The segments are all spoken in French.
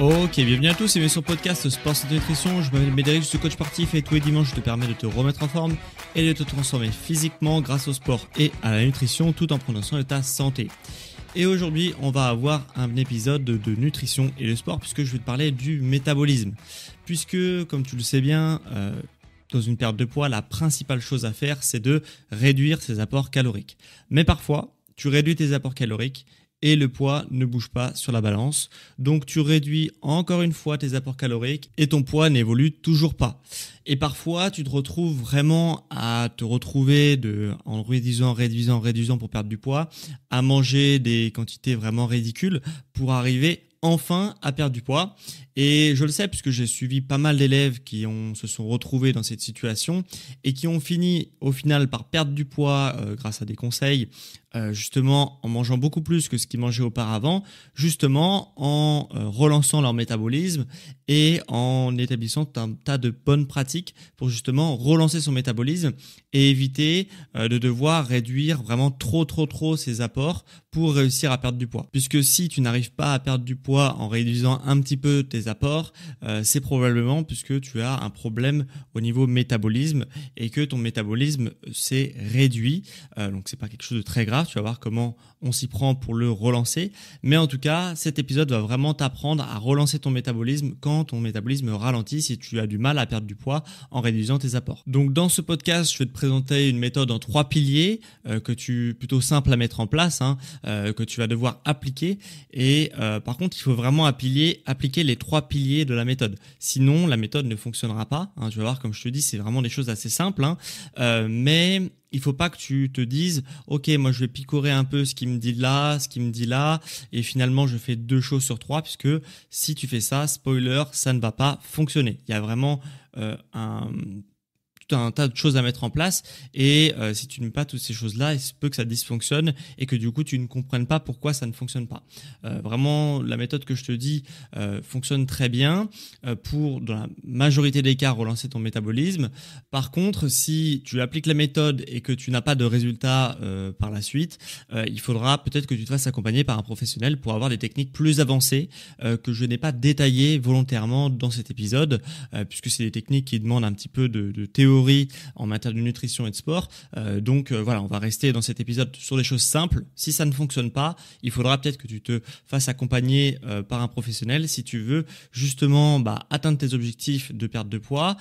Ok, bienvenue à tous et bienvenue sur le podcast Sport et Nutrition. Je m'appelle Médéric, je suis coach sportif et tous les dimanches je te permets de te remettre en forme et de te transformer physiquement grâce au sport et à la nutrition tout en prenant soin de ta santé. Et aujourd'hui, on va avoir un épisode de nutrition et le sport puisque je vais te parler du métabolisme. Puisque, comme tu le sais bien, euh, dans une perte de poids, la principale chose à faire, c'est de réduire ses apports caloriques. Mais parfois, tu réduis tes apports caloriques et le poids ne bouge pas sur la balance. Donc tu réduis encore une fois tes apports caloriques et ton poids n'évolue toujours pas. Et parfois tu te retrouves vraiment à te retrouver de, en réduisant, réduisant, réduisant pour perdre du poids, à manger des quantités vraiment ridicules pour arriver enfin à perdre du poids. Et je le sais puisque j'ai suivi pas mal d'élèves qui ont, se sont retrouvés dans cette situation et qui ont fini au final par perdre du poids euh, grâce à des conseils, euh, justement en mangeant beaucoup plus que ce qu'ils mangeaient auparavant, justement en euh, relançant leur métabolisme et en établissant un tas de bonnes pratiques pour justement relancer son métabolisme et éviter de devoir réduire vraiment trop trop trop ses apports pour réussir à perdre du poids. Puisque si tu n'arrives pas à perdre du poids en réduisant un petit peu tes apports, euh, c'est probablement puisque tu as un problème au niveau métabolisme et que ton métabolisme s'est réduit. donc euh, donc c'est pas quelque chose de très grave, tu vas voir comment on s'y prend pour le relancer. Mais en tout cas, cet épisode va vraiment t'apprendre à relancer ton métabolisme quand ton métabolisme ralentit, si tu as du mal à perdre du poids en réduisant tes apports. Donc dans ce podcast, je vais te présenter une méthode en trois piliers euh, que tu plutôt simple à mettre en place, hein, que tu vas devoir appliquer. Et par contre, il faut vraiment appliquer les trois piliers de la méthode. Sinon, la méthode ne fonctionnera pas. Hein. Tu vas voir, comme je te dis, c'est vraiment des choses assez simples. Hein. Euh, mais il faut pas que tu te dises, ok, moi je vais picorer un peu ce qui me dit là, ce qui me dit là, et finalement je fais deux choses sur trois, puisque si tu fais ça, spoiler, ça ne va pas fonctionner. Il y a vraiment euh, un un tas de choses à mettre en place. Et euh, si tu mets pas toutes ces choses-là, il se peut que ça dysfonctionne et que du coup, tu ne comprennes pas pourquoi ça ne fonctionne pas. Euh, vraiment, la méthode que je te dis euh, fonctionne très bien pour, dans la majorité des cas, relancer ton métabolisme. Par contre, si tu appliques la méthode et que tu n'as pas de résultat par la suite, il faudra peut-être que tu te fasses accompagner par un professionnel pour avoir des techniques plus avancées que je n'ai pas détaillées volontairement dans cet épisode, puisque c'est des techniques qui demandent un petit peu de, de théorie en matière de nutrition et de sport. Euh, donc euh, voilà, on va rester dans cet épisode sur des choses simples. Si ça ne fonctionne pas, il faudra peut-être que tu te fasses accompagner euh, par un professionnel si tu veux justement bah, atteindre tes objectifs de perte de poids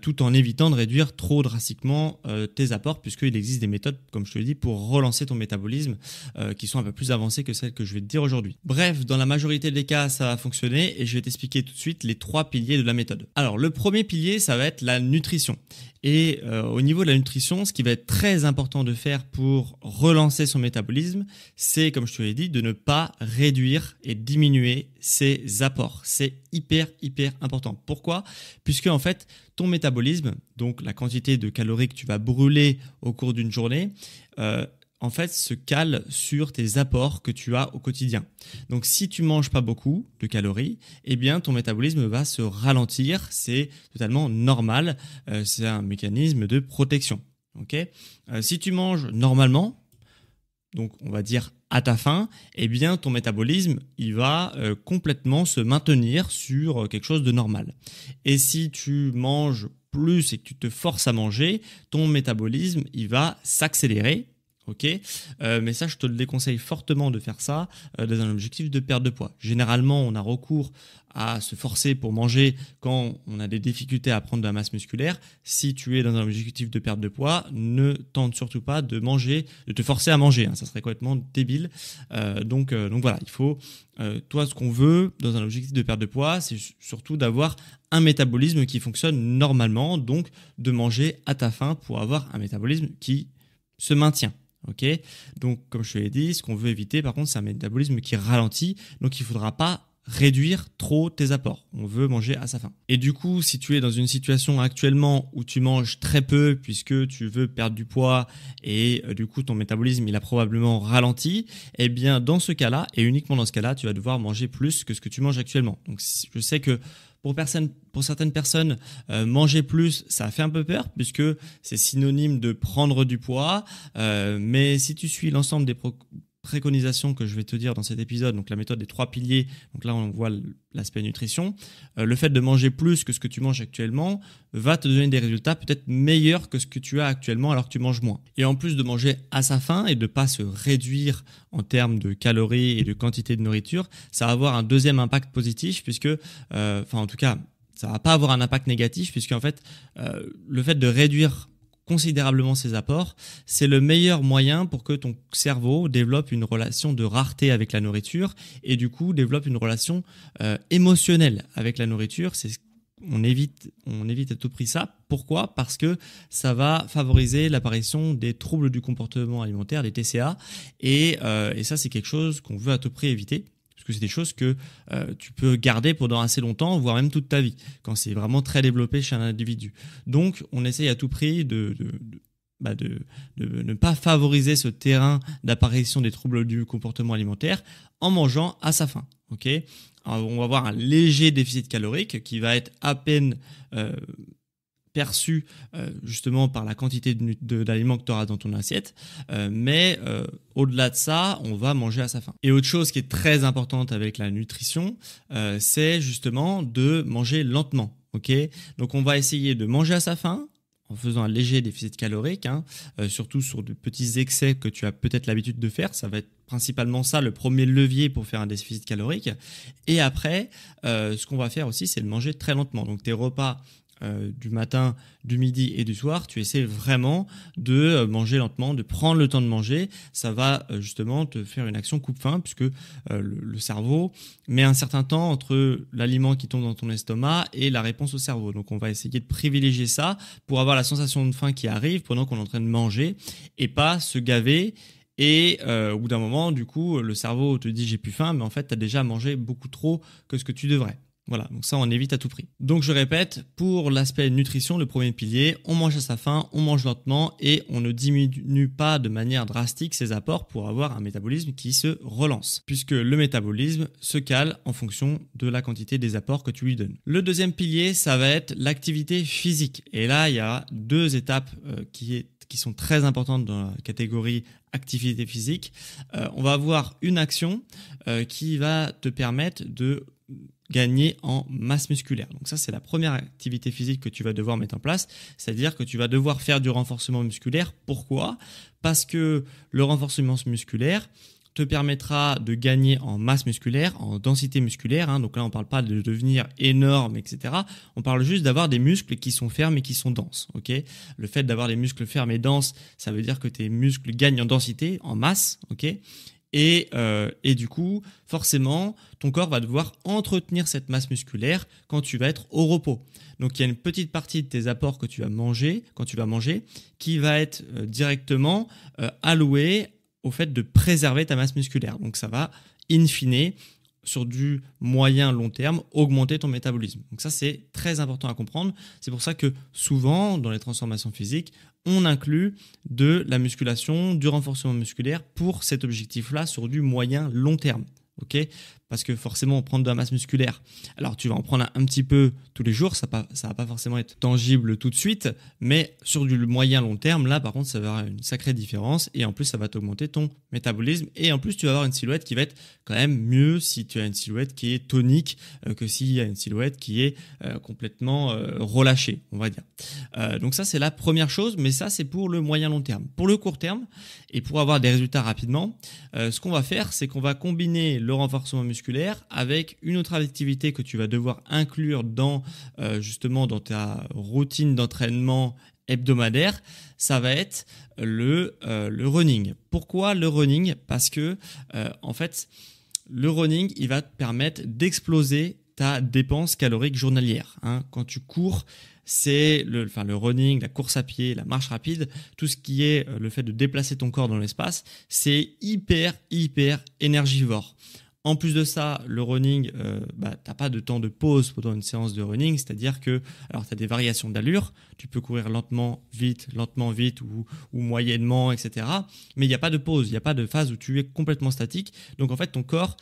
tout en évitant de réduire trop drastiquement tes apports puisqu'il existe des méthodes, comme je te le dis, pour relancer ton métabolisme qui sont un peu plus avancées que celles que je vais te dire aujourd'hui. Bref, dans la majorité des cas, ça va fonctionner et je vais t'expliquer tout de suite les trois piliers de la méthode. Alors le premier pilier, ça va être la nutrition. Et euh, au niveau de la nutrition, ce qui va être très important de faire pour relancer son métabolisme, c'est, comme je te l'ai dit, de ne pas réduire et diminuer ses apports. C'est hyper, hyper important. Pourquoi Puisque en fait, ton métabolisme, donc la quantité de calories que tu vas brûler au cours d'une journée, euh, en fait se cale sur tes apports que tu as au quotidien. Donc si tu manges pas beaucoup de calories, eh bien ton métabolisme va se ralentir, c'est totalement normal, euh, c'est un mécanisme de protection. OK euh, si tu manges normalement, donc on va dire à ta faim, eh bien ton métabolisme, il va euh, complètement se maintenir sur quelque chose de normal. Et si tu manges plus et que tu te forces à manger, ton métabolisme, il va s'accélérer ok euh, Mais ça, je te le déconseille fortement de faire ça euh, dans un objectif de perte de poids. Généralement, on a recours à se forcer pour manger quand on a des difficultés à prendre de la masse musculaire. Si tu es dans un objectif de perte de poids, ne tente surtout pas de manger, de te forcer à manger. Hein. ça serait complètement débile. Euh, donc, donc voilà, il faut toi, ce qu'on veut dans un objectif de perte de poids, c'est surtout d'avoir un métabolisme qui fonctionne normalement, donc de manger à ta faim pour avoir un métabolisme qui se maintient. Ok, donc comme je te l'ai dit, ce qu'on veut éviter par contre, c'est un métabolisme qui ralentit, donc il ne faudra pas réduire trop tes apports. On veut manger à sa faim. Et du coup, si tu es dans une situation actuellement où tu manges très peu puisque tu veux perdre du poids et euh, du coup ton métabolisme il a probablement ralenti, eh bien dans ce cas-là et uniquement dans ce cas-là, tu vas devoir manger plus que ce que tu manges actuellement. Donc je sais que pour, pour certaines personnes, euh, manger plus, ça fait un peu peur puisque c'est synonyme de prendre du poids. Euh, mais si tu suis l'ensemble des préconisations que je vais te dire dans cet épisode. Donc la méthode des trois piliers. Donc là, on voit l'aspect nutrition. Euh, le fait de manger plus que ce que tu manges actuellement va te donner des résultats peut-être meilleurs que ce que tu as actuellement alors que tu manges moins. Et en plus de manger à sa faim et de ne pas se réduire en termes de calories et de quantité de nourriture, ça va avoir un deuxième impact positif puisque, euh, enfin en tout cas, ça va pas avoir un impact négatif puisque en fait, euh, le fait de réduire considérablement ses apports, c'est le meilleur moyen pour que ton cerveau développe une relation de rareté avec la nourriture et du coup développe une relation euh, émotionnelle avec la nourriture. C'est on évite, on évite à tout prix ça. Pourquoi Parce que ça va favoriser l'apparition des troubles du comportement alimentaire, des TCA, et, euh, et ça c'est quelque chose qu'on veut à tout prix éviter que c'est des choses que euh, tu peux garder pendant assez longtemps, voire même toute ta vie, quand c'est vraiment très développé chez un individu. Donc, on essaye à tout prix de, de, bah, ne pas favoriser ce terrain d'apparition des troubles du comportement alimentaire en mangeant à sa faim. Ok, on va avoir un léger déficit calorique qui va être à peine euh, perçu euh, justement par la quantité d'aliments que tu auras dans ton assiette. Euh, mais euh, au-delà de ça, on va manger à sa faim. Et autre chose qui est très importante avec la nutrition, c'est justement de manger lentement. ok Donc on va essayer de manger à sa faim en faisant un léger déficit calorique, hein, surtout sur de petits excès que tu as peut-être l'habitude de faire. Ça va être principalement ça le premier levier pour faire un déficit calorique. Et après, ce qu'on va faire aussi, c'est de manger très lentement. Donc tes repas euh, du matin, du midi et du soir, tu essaies vraiment de euh, manger lentement, de prendre le temps de manger. Ça va euh, justement te faire une action coupe-faim puisque le, cerveau met un certain temps entre l'aliment qui tombe dans ton estomac et la réponse au cerveau. Donc on va essayer de privilégier ça pour avoir la sensation de faim qui arrive pendant qu'on est en train de manger et pas se gaver et au bout d'un moment, du coup, le cerveau te dit j'ai plus faim, mais en fait, tu as déjà mangé beaucoup trop que ce que tu devrais. Voilà, donc ça on évite à tout prix. Donc je répète, pour l'aspect nutrition, le premier pilier, on mange à sa faim, on mange lentement et on ne diminue pas de manière drastique ses apports pour avoir un métabolisme qui se relance, puisque le métabolisme se cale en fonction de la quantité des apports que tu lui donnes. Le deuxième pilier, ça va être l'activité physique. Et là, il y a deux étapes euh, qui sont très importantes dans la catégorie activité physique, euh, on va avoir une action euh, qui va te permettre de gagner en masse musculaire. Donc ça, c'est la première activité physique que tu vas devoir mettre en place, c'est-à-dire que tu vas devoir faire du renforcement musculaire. Pourquoi Parce que le renforcement musculaire te permettra de gagner en masse musculaire, en densité musculaire. Hein. Donc là, on ne parle pas de devenir énorme, etc. On parle juste d'avoir des muscles qui sont fermes et qui sont denses. Ok le fait d'avoir des muscles fermes et denses, ça veut dire que tes muscles gagnent en densité, en masse. ok euh, et, du coup, forcément, ton corps va devoir entretenir cette masse musculaire quand tu vas être au repos. Donc il y a une petite partie de tes apports que tu vas manger, quand tu vas manger, qui va être euh, directement euh, allouée au fait de préserver ta masse musculaire. Donc ça va, in fine, sur du moyen long terme, augmenter ton métabolisme. Donc ça, c'est très important à comprendre. C'est pour ça que souvent, dans les transformations physiques, on inclut de la musculation, du renforcement musculaire pour cet objectif-là sur du moyen long terme parce que forcément, prendre de la masse musculaire, alors tu vas en prendre un, petit peu tous les jours, ça ne va pas forcément être tangible tout de suite, mais sur du moyen long terme, là par contre, ça va avoir une sacrée différence et en plus, ça va t'augmenter ton métabolisme et en plus, tu vas avoir une silhouette qui va être quand même mieux si tu as une silhouette qui est tonique euh, que s'il y a une silhouette qui est euh, complètement euh, relâchée, on va dire. donc ça, c'est la première chose, mais ça, c'est pour le moyen long terme. Pour le court terme et pour avoir des résultats rapidement, ce qu'on va faire, c'est qu'on va combiner le renforcement musculaire avec une autre activité que tu vas devoir inclure dans euh, justement dans ta routine d'entraînement hebdomadaire, ça va être le, euh, running. Pourquoi le running Parce que euh, en fait, le running, il va te permettre d'exploser ta dépense calorique journalière. Hein. Quand tu cours, c'est le running, la course à pied, la marche rapide, tout ce qui est le fait de déplacer ton corps dans l'espace, c'est hyper, hyper énergivore. En plus de ça, le running, euh, bah, tu n'as pas de temps de pause pendant une séance de running, c'est-à-dire que alors tu as des variations d'allure, tu peux courir lentement, vite, lentement, vite ou, ou moyennement, etc. Mais il n'y a pas de pause, il n'y a pas de phase où tu es complètement statique. Donc en fait, ton corps,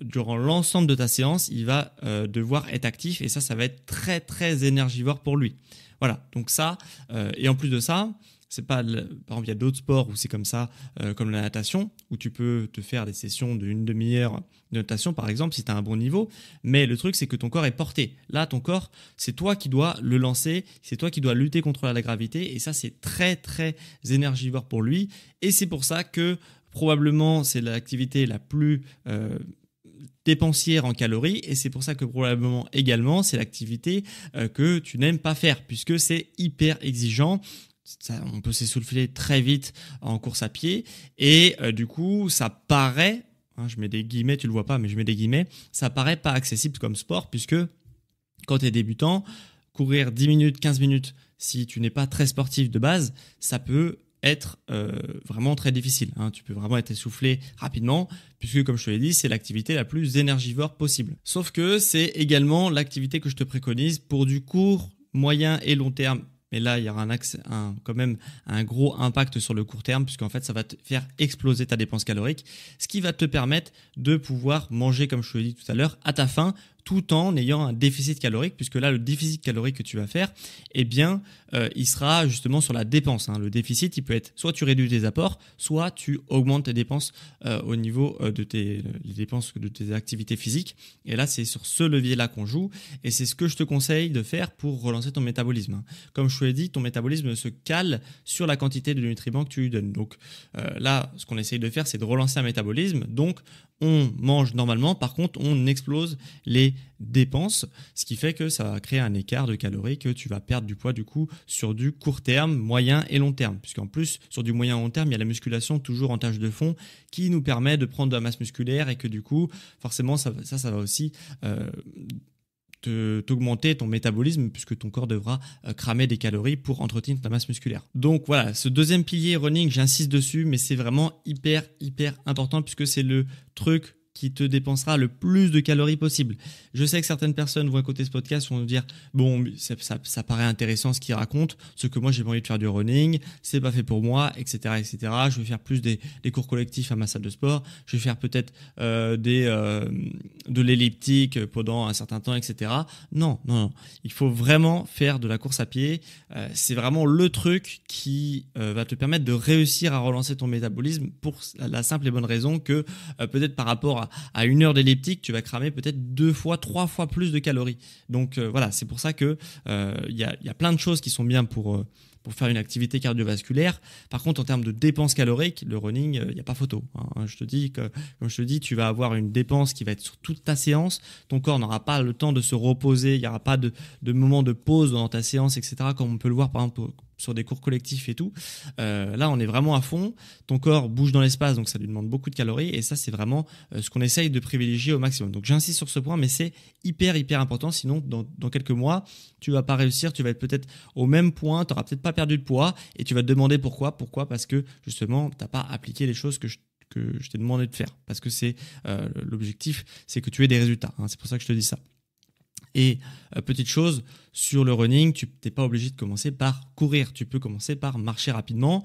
durant l'ensemble de ta séance, il va euh, devoir être actif et ça, ça va être très très énergivore pour lui. Voilà, donc ça, euh, et en plus de ça, c'est pas, par exemple, il y a d'autres sports où c'est comme ça, euh, comme la natation, où tu peux te faire des sessions d'une demi-heure de natation, par exemple, si tu as un bon niveau. Mais le truc, c'est que ton corps est porté. Là, ton corps, c'est toi qui dois le lancer, c'est toi qui dois lutter contre la gravité. Et ça, c'est très, très énergivore pour lui. Et c'est pour ça que probablement, c'est l'activité la plus. Euh, dépensière en calories et c'est pour ça que probablement également c'est l'activité euh, que tu n'aimes pas faire puisque c'est hyper exigeant on peut s'essouffler très vite en course à pied et euh, du coup ça paraît, hein, je mets des guillemets, tu le vois pas, mais je mets des guillemets, ça paraît pas accessible comme sport puisque quand tu es débutant, courir 10 minutes, 15 minutes, si tu n'es pas très sportif de base, ça peut être euh, vraiment très difficile. Hein. Tu peux vraiment être essoufflé rapidement, puisque comme je te l'ai dit, c'est l'activité la plus énergivore possible. Sauf que c'est également l'activité que je te préconise pour du court, moyen et long terme mais là, il y aura un, quand même un gros impact sur le court terme, puisqu'en fait, ça va te faire exploser ta dépense calorique, ce qui va te permettre de pouvoir manger, comme je te l'ai dit tout à l'heure, à ta faim, tout en ayant un déficit calorique, puisque là, le déficit calorique que tu vas faire, eh bien, euh, il sera justement sur la dépense. Hein. Le déficit, il peut être soit tu réduis tes apports, soit tu augmentes tes dépenses euh, au niveau euh, de tes dépenses de tes activités physiques. Et là, c'est sur ce levier-là qu'on joue, et c'est ce que je te conseille de faire pour relancer ton métabolisme. Hein. Comme je te l'ai dit, ton métabolisme se cale sur la quantité de nutriments que tu lui donnes. Donc là, ce qu'on essaye de faire, c'est de relancer un métabolisme, donc on mange normalement, par contre, on explose les dépenses, ce qui fait que ça va créer un écart de calories que tu vas perdre du poids du coup sur du court terme, moyen et long terme. Puisqu'en plus, sur du moyen et long terme, il y a la musculation toujours en tâche de fond qui nous permet de prendre de la masse musculaire et que du coup, forcément, ça, ça, ça va aussi euh, t'augmenter ton métabolisme puisque ton corps devra euh, cramer des calories pour entretenir ta masse musculaire. Donc voilà, ce deuxième pilier running, j'insiste dessus, mais c'est vraiment hyper, hyper important puisque c'est le truc qui te dépensera le plus de calories possible. Je sais que certaines personnes vont écouter ce podcast, vont dire bon, ça, ça, paraît intéressant ce qu'il raconte, ce que moi j'ai envie de faire du running, c'est pas fait pour moi, etc., etc. Je vais faire plus des, des cours collectifs à ma salle de sport, je vais faire peut-être euh, des euh, de l'elliptique pendant un certain temps, etc. Non, non, non. Il faut vraiment faire de la course à pied. Euh, c'est vraiment le truc qui va te permettre de réussir à relancer ton métabolisme pour la simple et bonne raison que peut-être par rapport à à, une heure d'elliptique, tu vas cramer peut-être deux fois, trois fois plus de calories. Donc euh, voilà, c'est pour ça que euh, il y, a, plein de choses qui sont bien pour, euh, pour faire une activité cardiovasculaire. Par contre, en termes de dépenses caloriques, le running, il n'y a pas photo. Hein. Hein, je te dis que, comme je te dis, tu vas avoir une dépense qui va être sur toute ta séance. Ton corps n'aura pas le temps de se reposer. Il n'y aura pas de, de moment de pause dans ta séance, etc. Comme on peut le voir par exemple sur des cours collectifs et tout. Euh, là, on est vraiment à fond. Ton corps bouge dans l'espace, donc ça lui demande beaucoup de calories. Et ça, c'est vraiment euh, ce qu'on essaye de privilégier au maximum. Donc j'insiste sur ce point, mais c'est hyper, hyper important. Sinon, dans, quelques mois, tu vas pas réussir. Tu vas être peut-être au même point. Tu n'auras peut-être pas perdu de poids. Et tu vas te demander pourquoi. Pourquoi Parce que justement, tu n'as pas appliqué les choses que je t'ai demandé de faire parce que c'est euh, l'objectif c'est que tu aies des résultats hein. c'est pour ça que je te dis ça et euh, petite chose, sur le running, tu n'es pas obligé de commencer par courir. Tu peux commencer par marcher rapidement,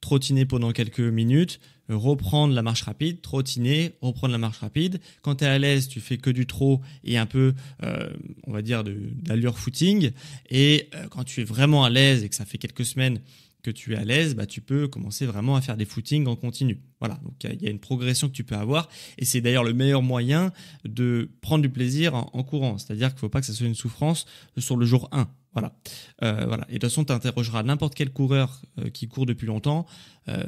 trottiner pendant quelques minutes, reprendre la marche rapide, trottiner, reprendre la marche rapide. Quand tu es à l'aise, tu fais que du trot et un peu, euh, on va dire, d'allure footing. Et euh, quand tu es vraiment à l'aise et que ça fait quelques semaines que tu es à l'aise, bah, tu peux commencer vraiment à faire des footings en continu. Voilà, donc il y, a une progression que tu peux avoir et c'est d'ailleurs le meilleur moyen de prendre du plaisir en, courant. C'est-à-dire qu'il ne faut pas que ça soit une souffrance sur le jour 1. Euh, voilà. Et de toute façon, tu interrogeras n'importe quel coureur euh, qui court depuis longtemps. Euh,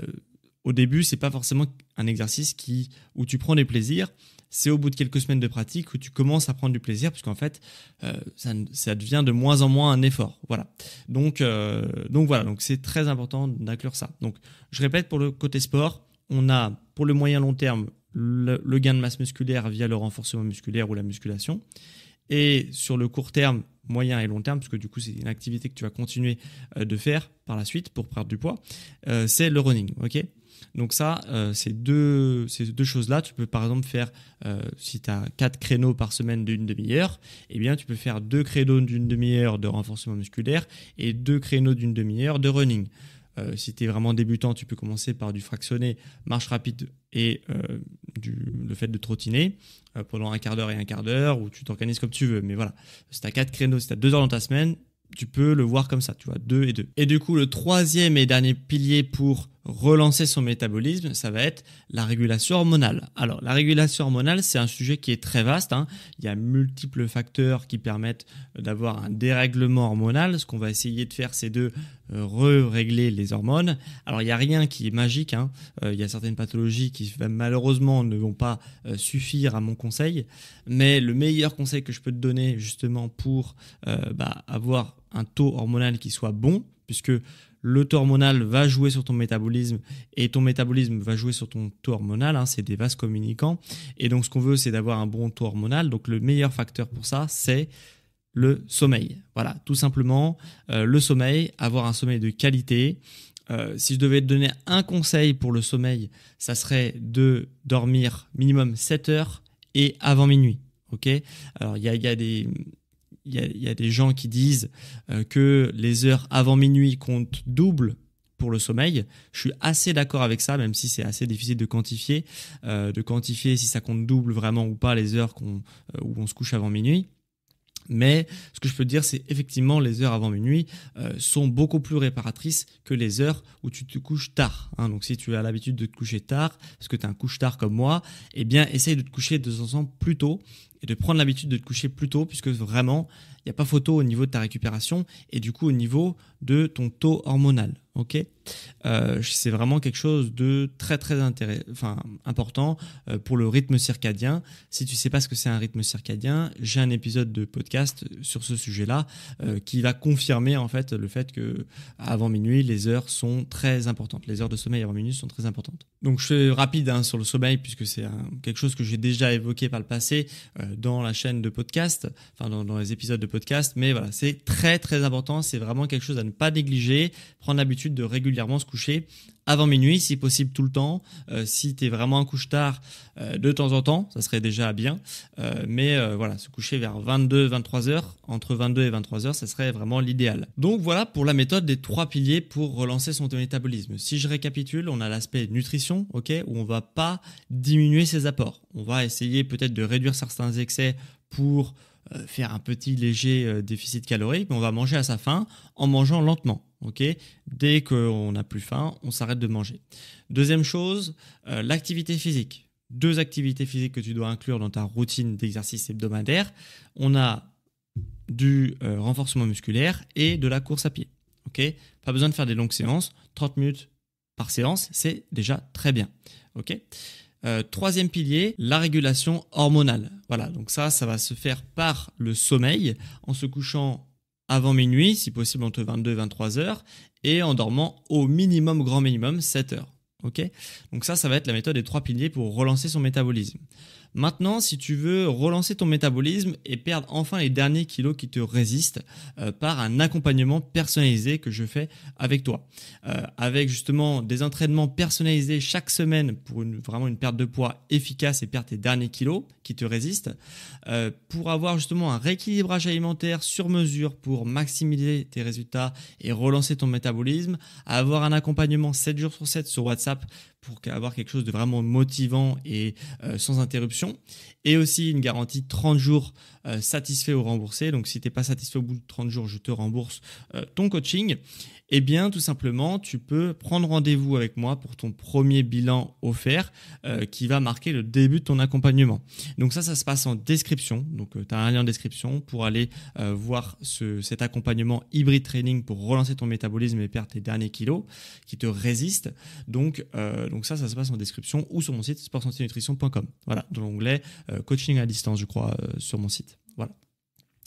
au début, c'est pas forcément un exercice qui, où tu prends des plaisirs c'est au bout de quelques semaines de pratique où tu commences à prendre du plaisir, puisqu'en fait, euh, ça, devient de moins en moins un effort. Voilà. Donc, euh, donc voilà, donc c'est très important d'inclure ça. Donc, je répète, pour le côté sport, on a pour le moyen long terme le gain de masse musculaire via le renforcement musculaire ou la musculation et sur le court terme, moyen et long terme, parce que du coup c'est une activité que tu vas continuer euh, de faire par la suite pour perdre du poids, euh, c'est le running. ok donc ça, euh, ces deux, choses-là, tu peux par exemple faire, si tu as 4 créneaux par semaine d'une demi-heure, eh bien tu peux faire deux créneaux d'une demi-heure de renforcement musculaire et deux créneaux d'une demi-heure de running. Euh, si tu es vraiment débutant, tu peux commencer par du fractionné, marche rapide et euh, du, le fait de trottiner euh, pendant un quart d'heure et un quart d'heure, ou tu t'organises comme tu veux. Mais voilà, si tu as créneaux, si tu as deux heures dans ta semaine, tu peux le voir comme ça, tu vois, deux et deux. Et du coup, le troisième et dernier pilier pour relancer son métabolisme, ça va être la régulation hormonale. Alors la régulation hormonale, c'est un sujet qui est très vaste. Hein. Il y a multiples facteurs qui permettent d'avoir un dérèglement hormonal. Ce qu'on va essayer de faire, c'est de euh, régler les hormones. Alors il n'y a rien qui est magique. Hein. Euh, il y a certaines pathologies qui malheureusement ne vont pas euh, suffire à mon conseil. Mais le meilleur conseil que je peux te donner justement pour bah, avoir un taux hormonal qui soit bon, puisque le taux hormonal va jouer sur ton métabolisme et ton métabolisme va jouer sur ton taux hormonal. Hein, c'est des vases communicants. Et donc, ce qu'on veut, c'est d'avoir un bon taux hormonal. Donc, le meilleur facteur pour ça, c'est le sommeil. Voilà, tout simplement, euh, le sommeil, avoir un sommeil de qualité. Euh, si je devais te donner un conseil pour le sommeil, ça serait de dormir minimum 7 heures et avant minuit. Ok Alors, il y a des il y, a des gens qui disent euh, que les heures avant minuit comptent double pour le sommeil. Je suis assez d'accord avec ça, même si c'est assez difficile de quantifier, euh, de quantifier si ça compte double vraiment ou pas les heures qu'on, euh, où on se couche avant minuit. Mais ce que je peux te dire, c'est effectivement les heures avant minuit euh, sont beaucoup plus réparatrices que les heures où tu te couches tard. Hein. Donc si tu as l'habitude de te coucher tard, parce que tu as un couche tard comme moi, eh bien essaye de te coucher de temps plus tôt et de prendre l'habitude de te coucher plus tôt, puisque vraiment, il n'y a pas photo au niveau de ta récupération et du coup au niveau de ton taux hormonal. ok euh, c'est vraiment quelque chose de très très enfin, important euh, pour le rythme circadien. Si tu sais pas ce que c'est un rythme circadien, j'ai un épisode de podcast sur ce sujet-là euh, qui va confirmer en fait le fait que avant minuit, les heures sont très importantes. Les heures de sommeil avant minuit sont très importantes. Donc je fais rapide hein, sur le sommeil puisque c'est quelque chose que j'ai déjà évoqué par le passé dans la chaîne de podcast, enfin dans, les épisodes de podcast. Mais voilà, c'est très très important. C'est vraiment quelque chose à ne pas négliger. Prendre l'habitude de réguler se coucher avant minuit, si possible tout le temps. Euh, si tu es vraiment un couche tard, euh, de temps en temps, ça serait déjà bien. Euh, mais voilà, se coucher vers 22, 23 heures, entre 22 et 23 heures, ça serait vraiment l'idéal. Donc voilà pour la méthode des trois piliers pour relancer son métabolisme. Si je récapitule, on a l'aspect nutrition, ok, où on va pas diminuer ses apports. On va essayer peut-être de réduire certains excès pour faire un petit léger déficit calorique, mais on va manger à sa faim en mangeant lentement. Ok, dès qu'on n'a plus faim, on s'arrête de manger. Deuxième chose, euh, l'activité physique. Deux activités physiques que tu dois inclure dans ta routine d'exercice hebdomadaire. On a du euh, renforcement musculaire et de la course à pied. Ok, pas besoin de faire des longues séances. 30 minutes par séance, c'est déjà très bien. Ok. Euh, troisième pilier, la régulation hormonale. Voilà, donc ça, ça va se faire par le sommeil, en se couchant avant minuit, si possible entre 22 et 23 heures, et en dormant au minimum, grand minimum, 7 heures. Donc ça, ça va être la méthode des trois piliers pour relancer son métabolisme. Maintenant, si tu veux relancer ton métabolisme et perdre enfin les derniers kilos qui te résistent euh, par un accompagnement personnalisé que je fais avec toi, euh, avec justement des entraînements personnalisés chaque semaine pour vraiment une perte de poids efficace et perdre tes derniers kilos qui te résistent, euh, pour avoir justement un rééquilibrage alimentaire sur mesure pour maximiser tes résultats et relancer ton métabolisme, avoir un accompagnement 7 jours sur 7 sur WhatsApp up pour avoir quelque chose de vraiment motivant et euh, sans interruption. Et aussi une garantie de 30 jours euh, satisfait ou remboursé. Donc si tu n'es pas satisfait au bout de 30 jours, je te rembourse euh, ton coaching. et eh bien, tout simplement, tu peux prendre rendez-vous avec moi pour ton premier bilan offert qui va marquer le début de ton accompagnement. Donc ça, ça se passe en description. Donc tu as un lien en description pour aller voir cet accompagnement hybride training pour relancer ton métabolisme et perdre tes derniers kilos qui te résistent. donc donc ça, ça se passe en description ou sur mon site sport-santé-nutrition.com. Voilà, dans l'onglet euh, coaching à distance, je crois, euh, sur mon site. Voilà.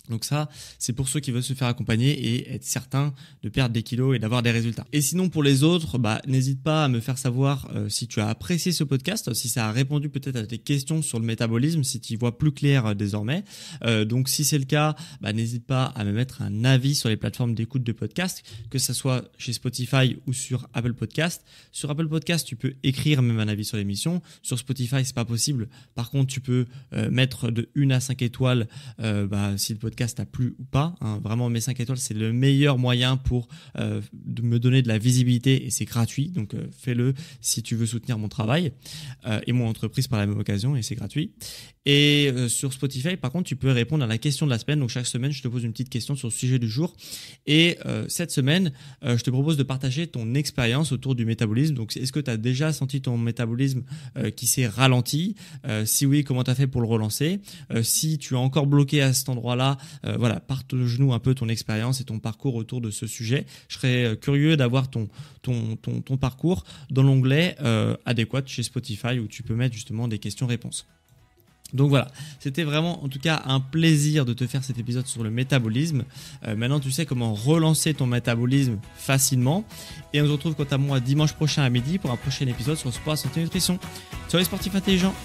Donc ça, c'est pour ceux qui veulent se faire accompagner et être certain de perdre des kilos et d'avoir des résultats. Et sinon pour les autres, bah, n'hésite pas à me faire savoir euh, si tu as apprécié ce podcast, si ça a répondu peut-être à tes questions sur le métabolisme, si tu vois plus clair euh, désormais. Euh, donc si c'est le cas, bah, n'hésite pas à me mettre un avis sur les plateformes d'écoute de podcast, que ce soit chez Spotify ou sur Apple Podcast. Sur Apple Podcast, tu peux écrire même un avis sur l'émission. Sur Spotify, c'est pas possible. Par contre, tu peux mettre de 1 à 5 étoiles bah, si le podcast podcast a plu ou pas. Hein, vraiment, mes 5 étoiles, c'est le meilleur moyen pour euh, de me donner de la visibilité et c'est gratuit. Donc euh, fais-le si tu veux soutenir mon travail euh, et mon entreprise par la même occasion et c'est gratuit. Et sur Spotify, par contre, tu peux répondre à la question de la semaine. Donc chaque semaine, je te pose une petite question sur le sujet du jour. Et cette semaine, je te propose de partager ton expérience autour du métabolisme. Donc est-ce que tu as déjà senti ton métabolisme qui s'est ralenti Si oui, comment tu as fait pour le relancer Si tu es encore bloqué à cet endroit-là, euh, voilà, voilà, partage-nous un peu ton expérience et ton parcours autour de ce sujet. Je serais euh, curieux d'avoir ton, ton, ton, parcours dans l'onglet euh, adéquat chez Spotify où tu peux mettre justement des questions-réponses. Donc voilà, c'était vraiment en tout cas un plaisir de te faire cet épisode sur le métabolisme. maintenant tu sais comment relancer ton métabolisme facilement. Et on se retrouve quant à moi dimanche prochain à midi pour un prochain épisode sur Sport Santé Nutrition. Soyez les sportifs intelligents.